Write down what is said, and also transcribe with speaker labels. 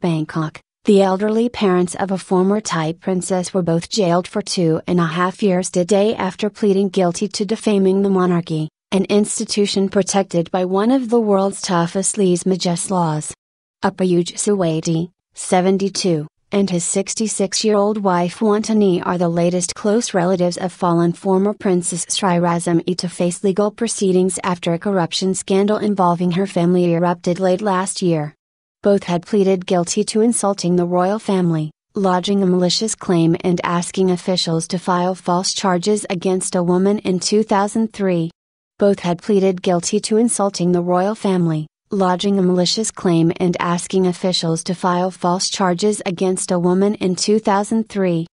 Speaker 1: Bangkok, the elderly
Speaker 2: parents of a former Thai princess were both jailed for two and a half years today after pleading guilty to defaming the monarchy, an institution protected by one of the world's toughest lees majes laws. Apayuj Suwaiti, 72, and his 66 year old wife Wantani are the latest close relatives of fallen former Princess Srirazam to face legal proceedings after a corruption scandal involving her family erupted late last year. Both had pleaded guilty to insulting the royal family, lodging a malicious claim and asking officials to file false charges against a woman in 2003. Both had pleaded guilty to insulting the royal family, lodging a malicious claim and asking officials to file false charges against
Speaker 1: a woman in 2003.